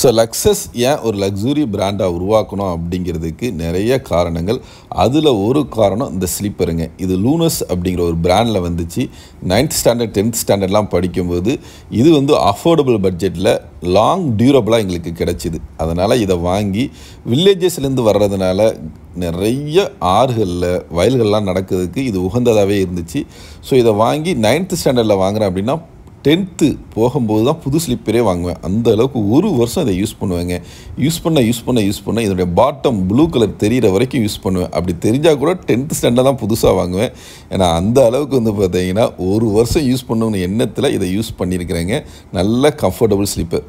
so லக்ஸஸ் ஏன் ஒரு luxury பிராண்டாக உருவாக்கணும் அப்படிங்கிறதுக்கு நிறைய காரணங்கள் அதில் ஒரு காரணம் இந்த ஸ்லீப்பருங்க இது லூனஸ் அப்படிங்கிற ஒரு பிராண்டில் வந்துச்சு நைன்த் ஸ்டாண்டர்ட் டென்த் ஸ்டாண்டர்ட்லாம் படிக்கும்போது இது வந்து அஃபோர்டபுள் பட்ஜெட்டில் லாங் டியூரபுளாக எங்களுக்கு கிடச்சிது அதனால் இதை வாங்கி வில்லேஜஸ்லேருந்து வர்றதுனால நிறைய ஆறுகளில் வயல்கள்லாம் நடக்கிறதுக்கு இது உகந்ததாகவே இருந்துச்சு ஸோ இதை வாங்கி நைன்த் ஸ்டாண்டர்டில் வாங்குகிறேன் அப்படின்னா டென்த்து போகும்போது தான் புது ஸ்லிப்பரே வாங்குவேன் அந்த அளவுக்கு ஒரு வருஷம் அதை யூஸ் பண்ணுவேங்க யூஸ் பண்ண யூஸ் பண்ண யூஸ் பண்ண இதனுடைய பாட்டம் ப்ளூ கலர் தெரிகிற வரைக்கும் யூஸ் பண்ணுவேன் அப்படி தெரிஞ்சால் கூட டென்த்து ஸ்டாண்டர்ட் தான் புதுசாக வாங்குவேன் ஏன்னா அந்த அளவுக்கு வந்து பார்த்தீங்கன்னா ஒரு வருஷம் யூஸ் பண்ணணும்னு எண்ணத்தில் இதை யூஸ் பண்ணியிருக்கிறேங்க நல்ல கம்ஃபர்டபுள் ஸ்லிப்பர்